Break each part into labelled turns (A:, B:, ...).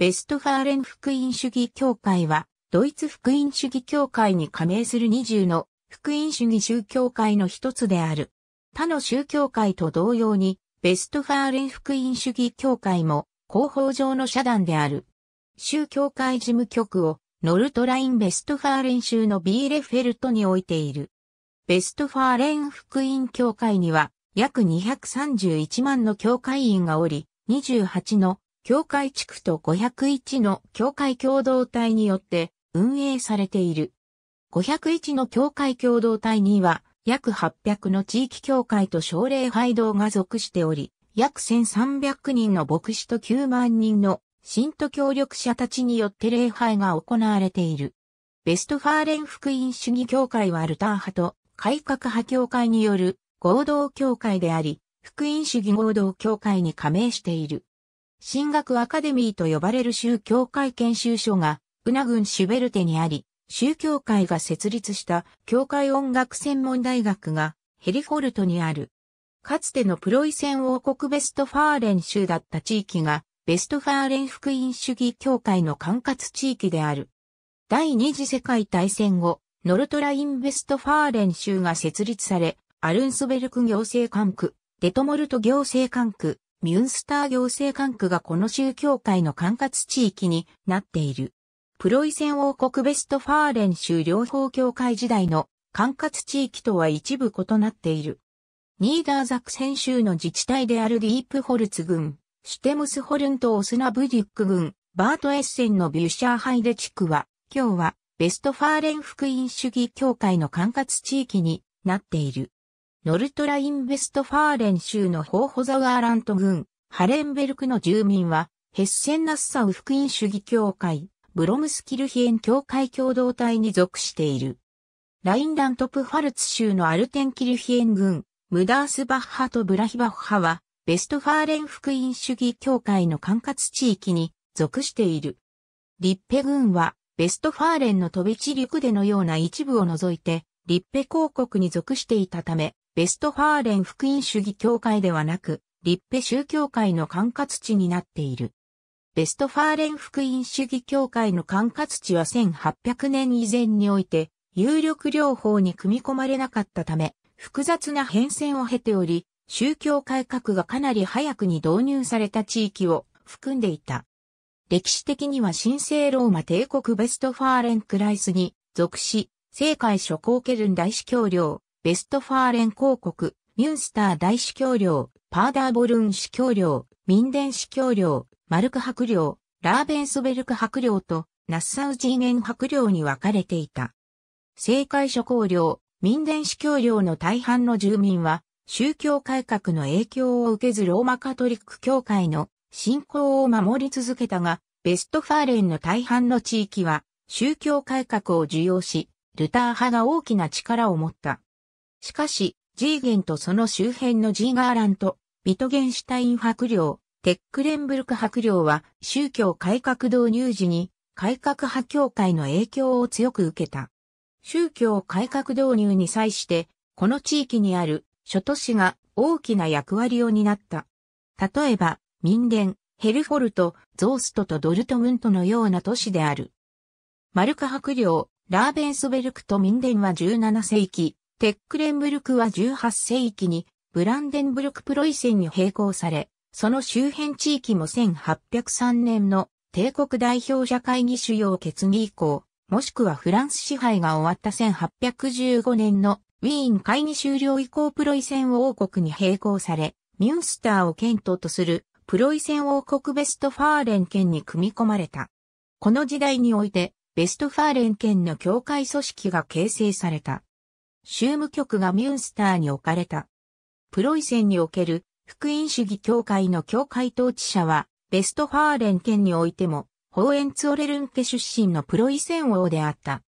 A: ベストファーレン福音主義協会は、ドイツ福音主義協会に加盟する20の福音主義宗教会の一つである。他の宗教会と同様に、ベストファーレン福音主義協会も広報上の社団である。宗教会事務局をノルトラインベストファーレン州のビーレフェルトに置いている。ベストファーレン福音協会には約231万の教会員がおり、28の教会地区と501の教会共同体によって運営されている。501の教会共同体には約800の地域教会と奨励配道が属しており、約1300人の牧師と9万人の信徒協力者たちによって礼拝が行われている。ベストファーレン福音主義教会はルター派と改革派教会による合同教会であり、福音主義合同教会に加盟している。神学アカデミーと呼ばれる宗教会研修所が、ウナ郡シュベルテにあり、宗教会が設立した教会音楽専門大学がヘリフォルトにある。かつてのプロイセン王国ベストファーレン州だった地域が、ベストファーレン福音主義教会の管轄地域である。第二次世界大戦後、ノルトラインベストファーレン州が設立され、アルンスベルク行政管区、デトモルト行政管区、ミュンスター行政管区がこの宗教会の管轄地域になっている。プロイセン王国ベストファーレン州両方教会時代の管轄地域とは一部異なっている。ニーダーザクセン州の自治体であるディープホルツ郡、シュテムスホルントオスナブディック郡、バートエッセンのビュシャーハイデ地区は、今日はベストファーレン福音主義教会の管轄地域になっている。ノルトライン・ベストファーレン州のホーホザワーラント郡、ハレンベルクの住民は、ヘッセン・ナッサウ福音主義協会、ブロムスキルヒエン協会共同体に属している。ラインラントプファルツ州のアルテンキルヒエン郡、ムダースバッハとブラヒバッハは、ベストファーレン福音主義協会の管轄地域に属している。リッペ郡は、ベストファーレンの飛び地陸でのような一部を除いて、リッペ公国に属していたため、ベストファーレン福音主義教会ではなく、立派宗教会の管轄地になっている。ベストファーレン福音主義教会の管轄地は1800年以前において、有力療法に組み込まれなかったため、複雑な変遷を経ており、宗教改革がかなり早くに導入された地域を含んでいた。歴史的には神聖ローマ帝国ベストファーレンクライスに属し、聖会諸公ケルン大司教領、ベストファーレン公国、ミュンスター大司教領、パーダーボルン司教領、ミンデン司教領、マルク伯領、ラーベンソベルク伯領とナッサウジーゲン伯領に分かれていた。政界諸公領、民伝司教領の大半の住民は、宗教改革の影響を受けずローマカトリック教会の信仰を守り続けたが、ベストファーレンの大半の地域は宗教改革を受容し、ルター派が大きな力を持った。しかし、ジーゲンとその周辺のジーガーラント、ビトゲンシュタイン伯領、テックレンブルク伯領は宗教改革導入時に改革派協会の影響を強く受けた。宗教改革導入に際して、この地域にある諸都市が大きな役割を担った。例えば、民ン、ヘルフォルト、ゾーストとドルトムントのような都市である。マルカ伯領、ラーベンスベルクと民伝は17世紀、テックレンブルクは18世紀にブランデンブルクプロイセンに並行され、その周辺地域も1803年の帝国代表者会議主要決議以降、もしくはフランス支配が終わった1815年のウィーン会議終了以降プロイセン王国に並行され、ミュンスターを県討とするプロイセン王国ベストファーレン県に組み込まれた。この時代において、ベストファーレン県の教会組織が形成された。州務局がミュンスターに置かれた。プロイセンにおける福音主義教会の教会統治者は、ベストファーレン県においても、ホーエンツオレルン家出身のプロイセン王であった。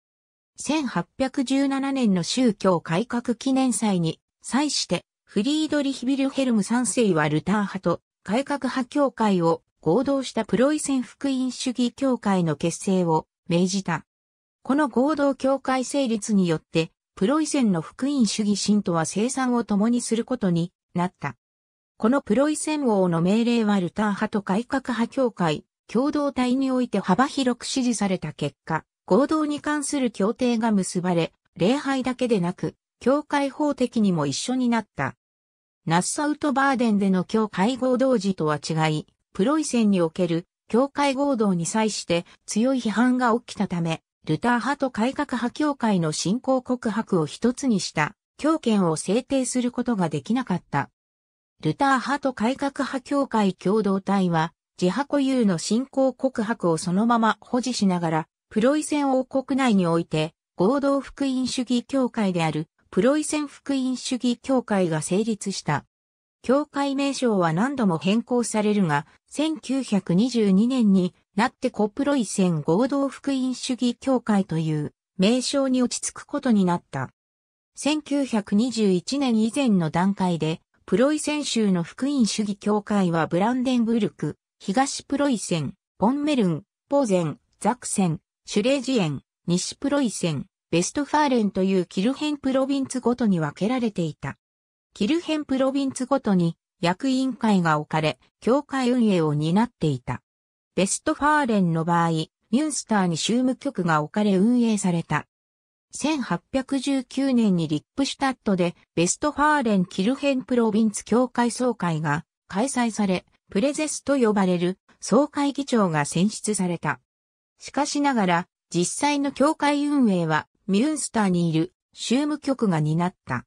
A: 1817年の宗教改革記念祭に、際して、フリードリヒビルヘルム3世はルター派と改革派教会を合同したプロイセン福音主義教会の結成を命じた。この合同教会成立によって、プロイセンの福音主義神とは生産を共にすることになった。このプロイセン王の命令はルター派と改革派協会、共同体において幅広く支持された結果、合同に関する協定が結ばれ、礼拝だけでなく、教会法的にも一緒になった。ナッサウトバーデンでの教会合同時とは違い、プロイセンにおける教会合同に際して強い批判が起きたため、ルター派と改革派協会の信仰告白を一つにした教権を制定することができなかった。ルター派と改革派協会共同体は自派固有の信仰告白をそのまま保持しながらプロイセン王国内において合同福音主義協会であるプロイセン福音主義協会が成立した。協会名称は何度も変更されるが、1922年になってコプロイセン合同福音主義協会という名称に落ち着くことになった。1921年以前の段階で、プロイセン州の福音主義協会はブランデンブルク、東プロイセン、ポンメルン、ポーゼン、ザクセン、シュレージエン、西プロイセン、ベストファーレンというキルヘンプロビンツごとに分けられていた。キルヘンプロビンツごとに役員会が置かれ、教会運営を担っていた。ベストファーレンの場合、ミュンスターに州務局が置かれ運営された。1819年にリップシュタットでベストファーレン・キルヘンプロビンツ協会総会が開催され、プレゼスと呼ばれる総会議長が選出された。しかしながら、実際の協会運営はミュンスターにいる州務局が担った。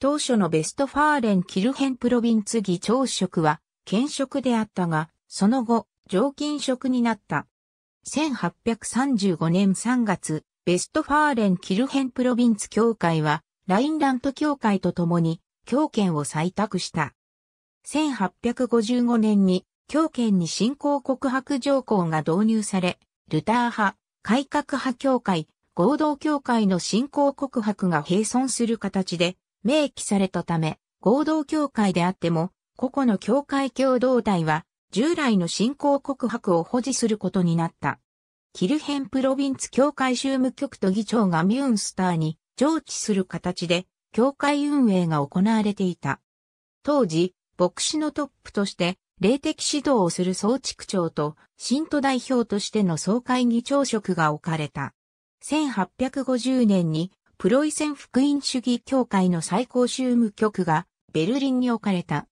A: 当初のベストファーレン・キルヘンプロビンツ議長職は兼職であったが、その後、常勤職になった。1835年3月、ベストファーレン・キルヘンプロビンツ協会は、ラインラント協会と共に、教権を採択した。1855年に、教権に新興告白条項が導入され、ルター派、改革派協会、合同協会の新興告白が並存する形で、明記されたため、合同協会であっても、個々の協会共同体は、従来の信仰告白を保持することになった。キルヘンプロビンツ教会州務局と議長がミューンスターに上記する形で、教会運営が行われていた。当時、牧師のトップとして、霊的指導をする総地区長と、信徒代表としての総会議長職が置かれた。1850年に、プロイセン福音主義協会の最高州務局がベルリンに置かれた。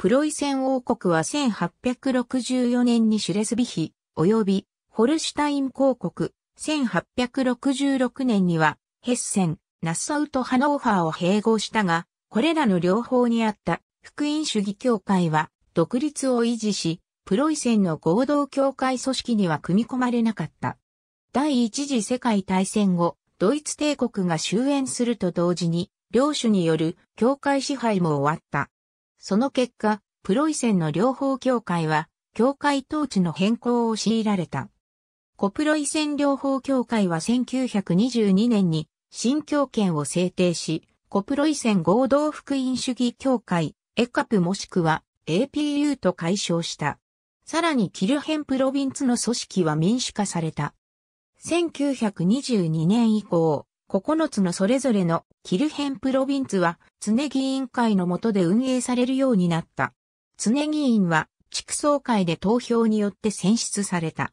A: プロイセン王国は1864年にシュレスビヒ、及びホルシュタイン公国、1866年にはヘッセン、ナッサウとハノーファーを併合したが、これらの両方にあった福音主義協会は独立を維持し、プロイセンの合同協会組織には組み込まれなかった。第一次世界大戦後、ドイツ帝国が終焉すると同時に、領主による教会支配も終わった。その結果、プロイセンの両方協会は、協会統治の変更を強いられた。コプロイセン両方協会は1922年に新教権を制定し、コプロイセン合同福音主義協会、エカプもしくは APU と解消した。さらにキルヘンプロビンツの組織は民主化された。1922年以降、9つのそれぞれのキルヘンプロビンツは、常議員会の下で運営されるようになった。常議員は、地区総会で投票によって選出された。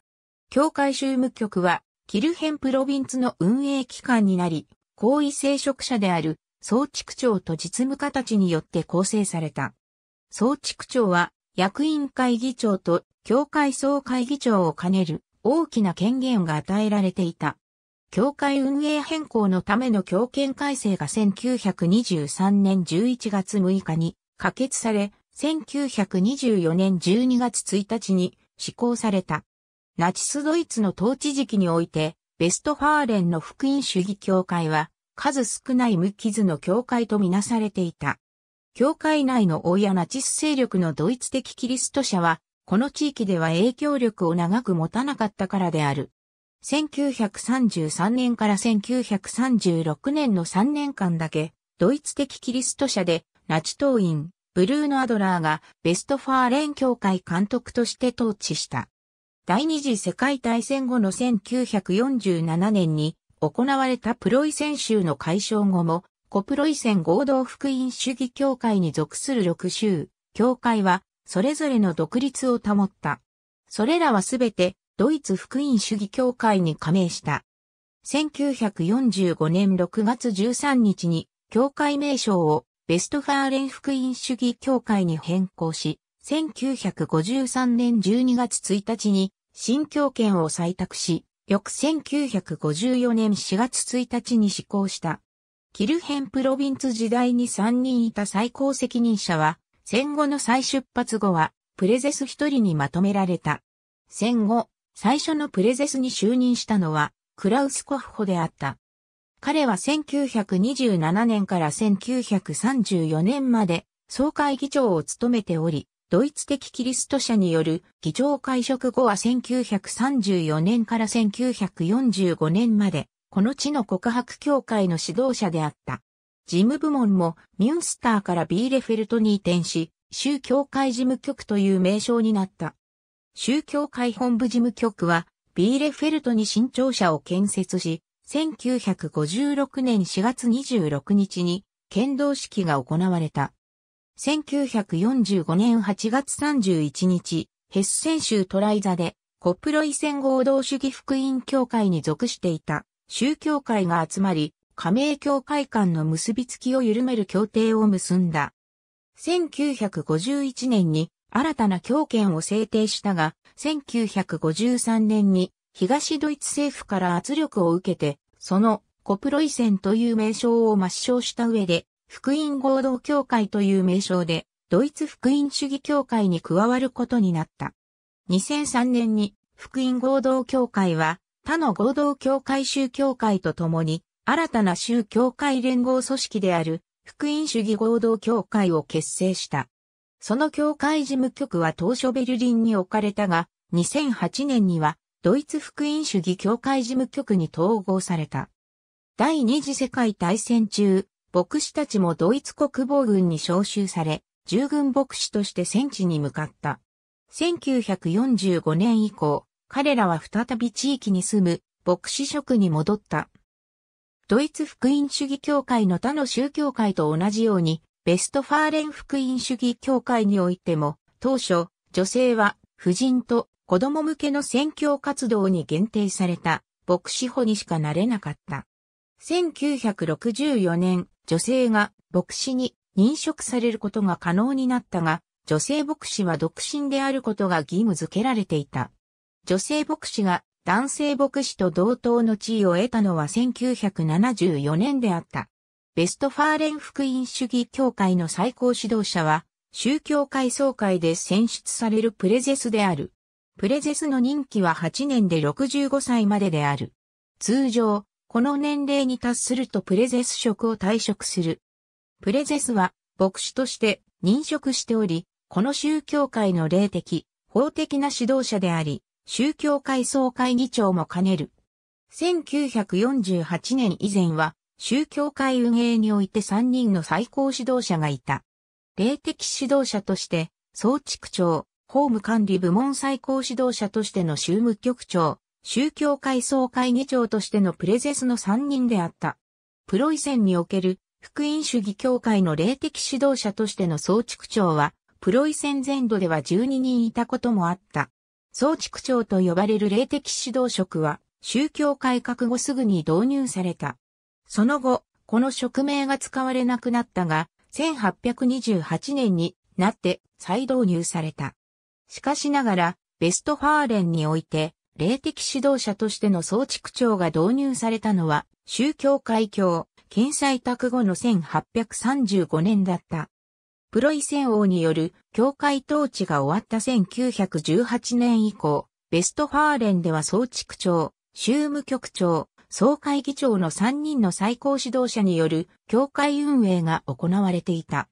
A: 教会州務局は、キルヘンプロビンツの運営機関になり、高位聖職者である、総畜区長と実務家たちによって構成された。総畜区長は、役員会議長と教会総会議長を兼ねる大きな権限が与えられていた。教会運営変更のための教憲改正が1923年11月6日に可決され、1924年12月1日に施行された。ナチスドイツの統治時期において、ベストファーレンの福音主義教会は、数少ない無傷の教会とみなされていた。教会内の親ナチス勢力のドイツ的キリスト者は、この地域では影響力を長く持たなかったからである。1933年から1936年の3年間だけ、ドイツ的キリスト社で、ナチ党員、ブルーノ・アドラーがベストファーレン協会監督として統治した。第二次世界大戦後の1947年に行われたプロイセン州の解消後も、コプロイセン合同福音主義協会に属する6州、協会は、それぞれの独立を保った。それらはすべて、ドイツ福音主義協会に加盟した。1945年6月13日に、協会名称をベストファーレン福音主義協会に変更し、1953年12月1日に新教権を採択し、翌1954年4月1日に施行した。キルヘンプロビンツ時代に3人いた最高責任者は、戦後の再出発後は、プレゼス1人にまとめられた。戦後、最初のプレゼスに就任したのは、クラウス・コッホであった。彼は1927年から1934年まで総会議長を務めており、ドイツ的キリスト者による議長会食後は1934年から1945年まで、この地の告白協会の指導者であった。事務部門もミュンスターからビーレフェルトに移転し、州教会事務局という名称になった。宗教会本部事務局は、ビーレフェルトに新庁舎を建設し、1956年4月26日に、剣道式が行われた。1945年8月31日、ヘッセン州トライザで、コプロイセン合同主義福音協会に属していた宗教会が集まり、加盟協会間の結びつきを緩める協定を結んだ。1951年に新たな強権を制定したが、1953年に東ドイツ政府から圧力を受けて、そのコプロイセンという名称を抹消した上で、福音合同協会という名称で、ドイツ福音主義協会に加わることになった。2003年に福音合同協会は他の合同協会宗教会とともに新たな宗教会連合組織である福音主義合同協会を結成した。その協会事務局は当初ベルリンに置かれたが、2008年にはドイツ福音主義協会事務局に統合された。第二次世界大戦中、牧師たちもドイツ国防軍に召集され、従軍牧師として戦地に向かった。1945年以降、彼らは再び地域に住む牧師職に戻った。ドイツ福音主義教会の他の宗教会と同じように、ベストファーレン福音主義協会においても、当初、女性は、婦人と子供向けの宣教活動に限定された、牧師補にしかなれなかった。1964年、女性が牧師に認職されることが可能になったが、女性牧師は独身であることが義務付けられていた。女性牧師が男性牧師と同等の地位を得たのは1974年であった。ベストファーレン福音主義協会の最高指導者は、宗教会総会で選出されるプレゼスである。プレゼスの任期は8年で65歳までである。通常、この年齢に達するとプレゼス職を退職する。プレゼスは牧師として任職しており、この宗教会の霊的、法的な指導者であり、宗教会総会議長も兼ねる。1948年以前は宗教会運営において3人の最高指導者がいた。霊的指導者として、総地区長、法務管理部門最高指導者としての宗務局長、宗教会総会議長としてのプレゼスの3人であった。プロイセンにおける福音主義協会の霊的指導者としての総地区長は、プロイセン全土では12人いたこともあった。総地区長と呼ばれる霊的指導職は、宗教改革後すぐに導入された。その後、この職名が使われなくなったが、1828年になって再導入された。しかしながら、ベストファーレンにおいて、霊的指導者としての総地区長が導入されたのは、宗教開教、査委託後の1835年だった。プロイセン王による教会統治が終わった1918年以降、ベストファーレンでは総地区長、州務局長、総会議長の3人の最高指導者による協会運営が行われていた。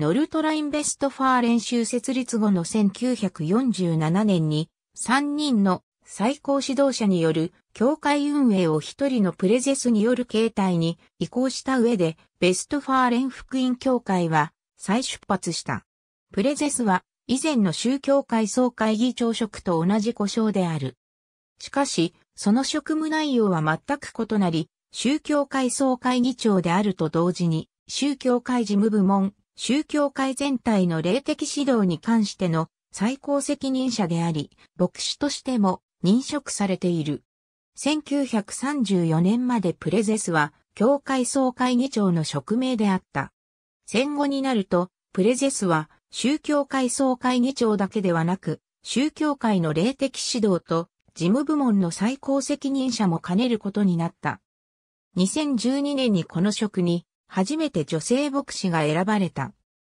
A: ノルトラインベストファー練習設立後の1947年に3人の最高指導者による協会運営を一人のプレゼスによる形態に移行した上でベストファーレン福音協会は再出発した。プレゼスは以前の宗教会総会議長職と同じ故障である。しかし、その職務内容は全く異なり、宗教会総会議長であると同時に、宗教会事務部門、宗教会全体の霊的指導に関しての最高責任者であり、牧師としても認職されている。1934年までプレゼスは、教会総会議長の職名であった。戦後になると、プレゼスは、宗教会総会議長だけではなく、宗教会の霊的指導と事務部門の最高責任者も兼ねることになった。2012年にこの職に初めて女性牧師が選ばれた。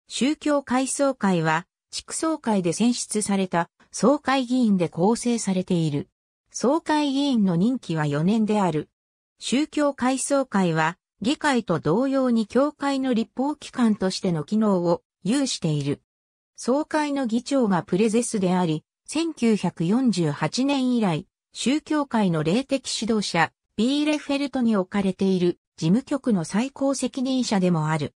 A: 宗教改装会は地区総会で選出された総会議員で構成されている。総会議員の任期は4年である。宗教改装会は議会と同様に教会の立法機関としての機能を有している。総会の議長がプレゼスであり、1948年以来、宗教界の霊的指導者、ビーレフェルトに置かれている事務局の最高責任者でもある。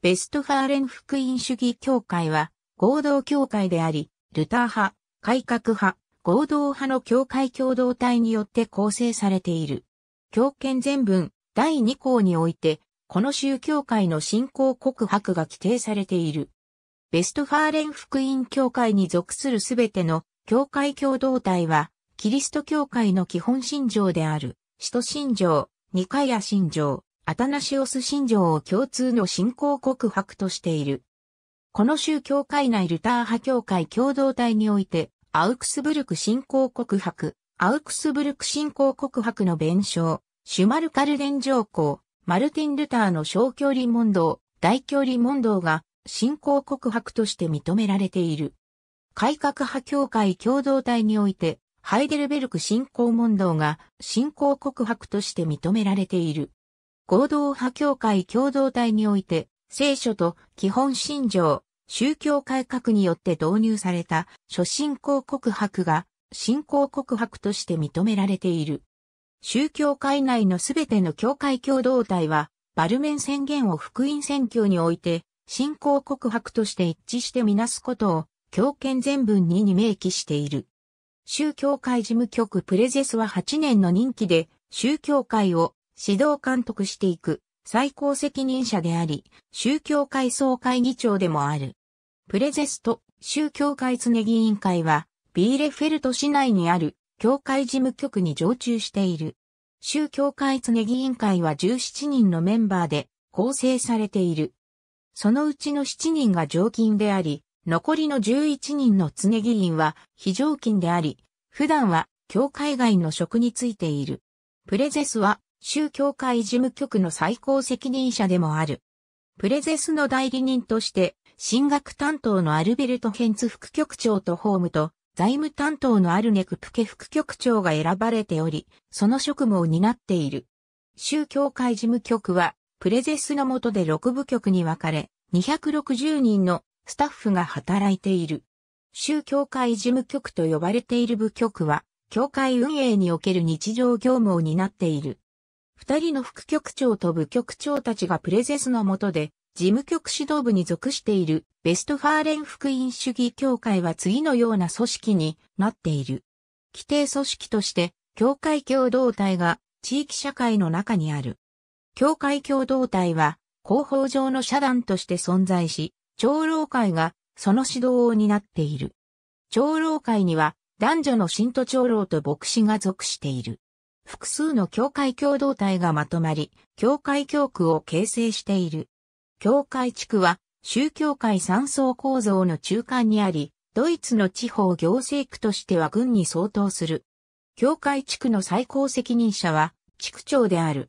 A: ベストファーレン福音主義協会は合同協会であり、ルター派、改革派、合同派の協会共同体によって構成されている。教権全文第2項において、この宗教会の信仰告白が規定されている。ベストファーレン福音教会に属するすべての教会共同体は、キリスト教会の基本信条である、使徒信条、ニカヤ信条、アタナシオス信条を共通の信仰告白としている。この宗教会内ルター派教会共同体において、アウクスブルク信仰告白、アウクスブルク信仰告白の弁償。シュマルカルデン条項、マルティン・ルターの小距離問答、大距離問答が信仰告白として認められている。改革派協会共同体において、ハイデルベルク信仰問答が信仰告白として認められている。合同派協会共同体において、聖書と基本信条、宗教改革によって導入された諸信仰告白が信仰告白として認められている。宗教界内のすべての教会共同体は、バルメン宣言を福音宣教において信仰告白として一致してみなすことを、教権全文2に明記している。宗教会事務局プレゼスは8年の任期で、宗教会を指導監督していく最高責任者であり、宗教会総会議長でもある。プレゼスと宗教会常議員会は、ビーレフェルト市内にある教会事務局に常駐している。宗教会常議員会は17人のメンバーで構成されている。そのうちの7人が常勤であり、残りの11人の常議員は非常勤であり、普段は教会外の職についている。プレゼスは宗教会事務局の最高責任者でもある。プレゼスの代理人として、進学担当のアルベルト・ヘンツ副局長とホームと、財務担当のアルネク・プケ副局長が選ばれており、その職務を担っている。宗教会事務局は、プレゼスの下で6部局に分かれ、260人のスタッフが働いている。州教会事務局と呼ばれている部局は、教会運営における日常業務を担っている。二人の副局長と部局長たちがプレゼスの下で、事務局指導部に属しているベストファーレン福音主義協会は次のような組織になっている。規定組織として、教会共同体が地域社会の中にある。教会共同体は、広報上の社団として存在し、長老会がその指導を担っている。長老会には男女の信徒長老と牧師が属している。複数の教会共同体がまとまり、教会教区を形成している。教会地区は宗教界三層構造の中間にあり、ドイツの地方行政区としては軍に相当する。教会地区の最高責任者は地区長である。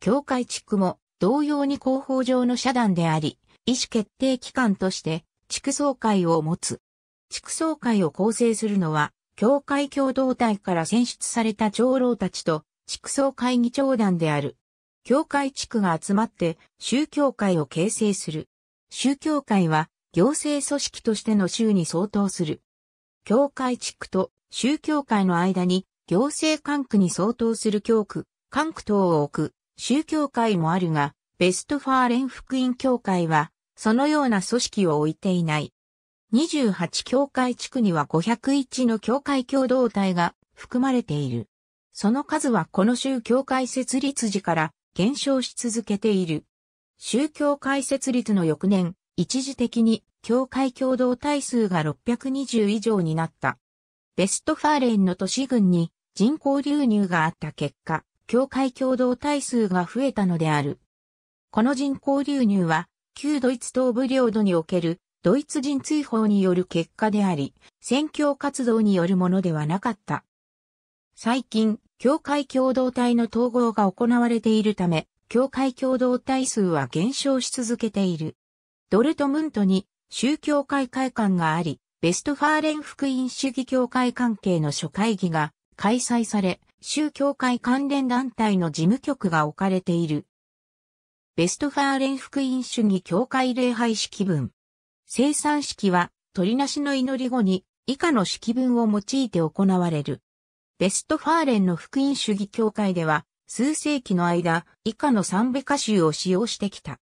A: 教会地区も同様に広報上の社団であり、意思決定機関として地区総会を持つ。地区総会を構成するのは、教会共同体から選出された長老たちと地区総会議長団である。教会地区が集まって宗教会を形成する。宗教会は行政組織としての州に相当する。教会地区と宗教会の間に行政管区に相当する教区、管区等を置く宗教界もあるが、ベストファーレン福音教会は、そのような組織を置いていない。28教会地区には501の教会共同体が含まれている。その数はこの宗教会設立時から減少し続けている。宗教会設立の翌年、一時的に教会共同体数が620以上になった。ベストファーレンの都市群に人口流入があった結果、教会共同体数が増えたのである。この人口流入は、旧ドイツ東部領土におけるドイツ人追放による結果であり、宣教活動によるものではなかった。最近、教会共同体の統合が行われているため、教会共同体数は減少し続けている。ドルトムントに宗教会会館があり、ベストファーレン福音主義教会関係の諸会議が開催され、宗教会関連団体の事務局が置かれている。ベストファーレン福音主義教会礼拝式文。生産式は、鳥なしの祈り後に、以下の式文を用いて行われる。ベストファーレンの福音主義教会では、数世紀の間、以下の三部歌集を使用してきた。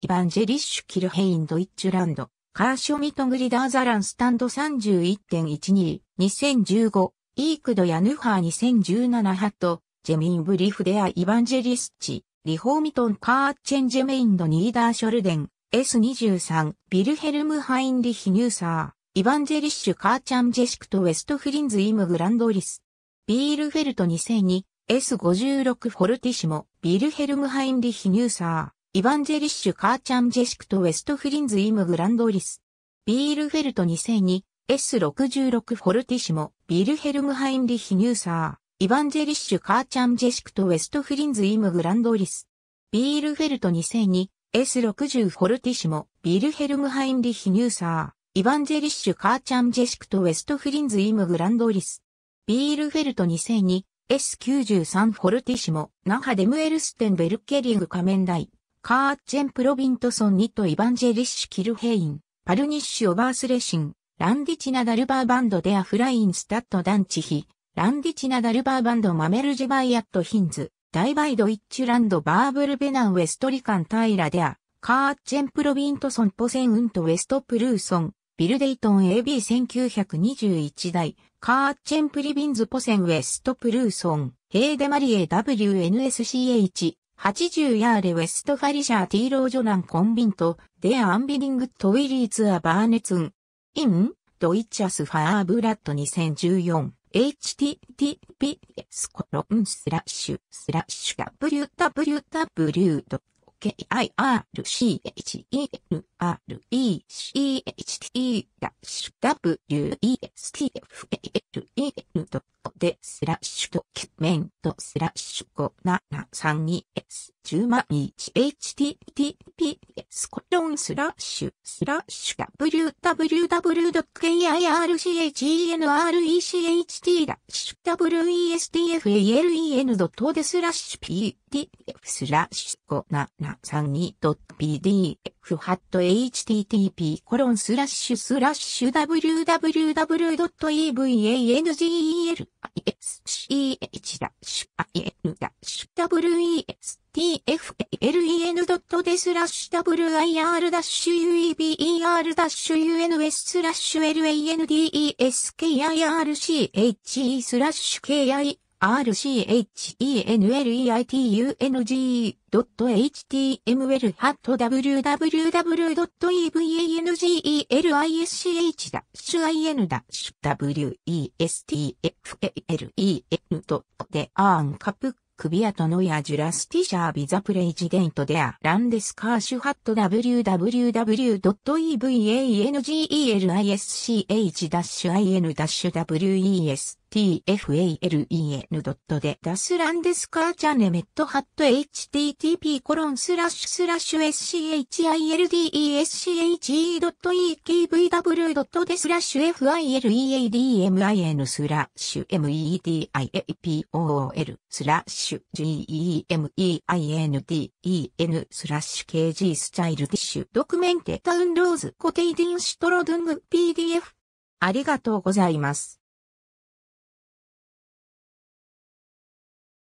A: イヴァンジェリッシュ・キルヘイン・ドイッチュランド。カーショミトグリダーザランスタンド31.12、2015、イークドヤヌハー2017ハット、ジェミンブリフデア・イヴァンジェリスチ、リホーミトン・カーチェン・ジェメインド・ニーダー・ショルデン、S23、ビルヘルム・ハインリヒ・ニューサー、イヴァンジェリッシュ・カーチャン・ジェシクト・ウェスト・フリンズ・イム・グランドリス、ビールフェルト2002、S56 フォルティシモ、ビルヘルム・ハインリヒ・ニューサー、イヴァンジェリッシュ・カーチャンジェシクとウェストフリンズ・イム・グランドリス。ビールフェルト2002、S66 フォルティシモ、ビルヘルム・ハインリヒ・ニューサー、イヴァンジェリッシュ・カーチャンジェシクとウェストフリンズ・イム・グランドリス。ビールフェルト2002、S60 フォルティシモ、ビルヘルム・ハインリヒ・ニューサー、イヴァンジェリッシュ・カーチャンジェシクとウェストフリンズ・イム・グランドリス。ビールフェルト2002、S93 フォルティシモ、ナハ・デムエルステンベルケリング仮面台。カーチェンプロビントソンニットイバンジェリッシュキルヘイン、パルニッシュオバースレシン、ランディチナダルバーバンドデアフラインスタッドダンチヒ、ランディチナダルバーバンドマメルジェバイアットヒンズ、ダイバイドイッチュランドバーブルベナンウェストリカンタイラデア、カーチェンプロビントソンポセンウントウェストプルーソン、ビルデイトン AB1921 代、カーチェンプリビンズポセンウェストプルーソン、ヘイデマリエ WNSCH、80ヤーレ・ウェストファリシャー・ティーロー・ジョナン・コンビント、デア・アンビディング・トイリーツ・ア・バーネツン、イン、ドイッチャス・ファー・ブラッド2014、https コロンスラッシュスラッシュ www. k i r c h e r r e c c h t ダッシュ westfal ドットでスラッシュドキュメントスラッシュ 573s 10万 https コロンスラッシュスラッシュ www.kirchenrect ラッ westfalen.de スラッシュ pdf スラッシュ 5732.pdf ハット http コロンスラッシュスラッシュ www.evangelis.ch in w e シュ s tflen.de スラッシュ wir-ueber-uns スラッシュ landeskirche スラッシュ kirchenleitun.html g ハット w w w e v a n g e l i s c h i n w e s t f a l e n d e アンカプクビアとノヤジュラスティシャービザプレイジデントデアランデスカーシュハット www.evangelisch-in-wes tfalen.de でダスランデスカーチャネメットハット http コロンスラッシュスラッシュ s c h i l d e s h e e k v w でスラッシュ fileadmin スラッシュ metiapool スラッシュ gemeinten スラッシュ kg スタイルティッシュドクメンテダウンローズテイディンシュトロドゥング PDF ありがとうございます。